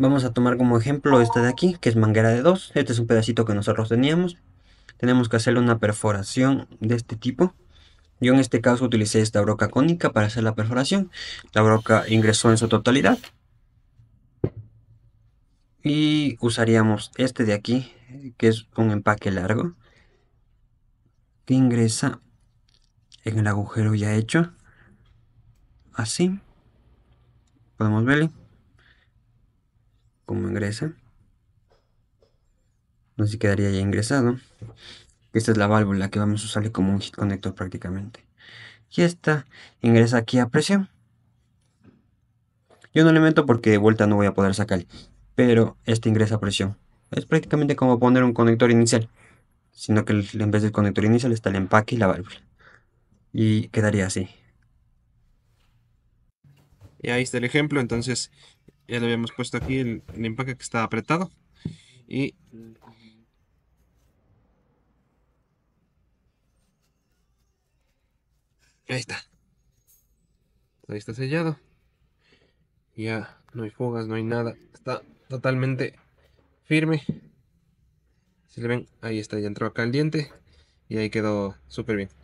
Vamos a tomar como ejemplo esta de aquí, que es manguera de 2. Este es un pedacito que nosotros teníamos. Tenemos que hacerle una perforación de este tipo. Yo en este caso utilicé esta broca cónica para hacer la perforación. La broca ingresó en su totalidad. Y usaríamos este de aquí, que es un empaque largo. Que ingresa en el agujero ya hecho. Así. Podemos verle como ingresa. Así quedaría ya ingresado. Esta es la válvula que vamos a usarle como un hit prácticamente. Y esta ingresa aquí a presión. Yo no le meto porque de vuelta no voy a poder sacar. Pero este ingresa a presión. Es prácticamente como poner un conector inicial. Sino que en vez del conector inicial está el empaque y la válvula. Y quedaría así. Y ahí está el ejemplo. Entonces, ya le habíamos puesto aquí el, empaque que está apretado. Y Ahí está. Ahí está sellado. Ya no hay fugas, no hay nada. Está totalmente firme. Si le ven, ahí está, ya entró acá el diente. Y ahí quedó súper bien.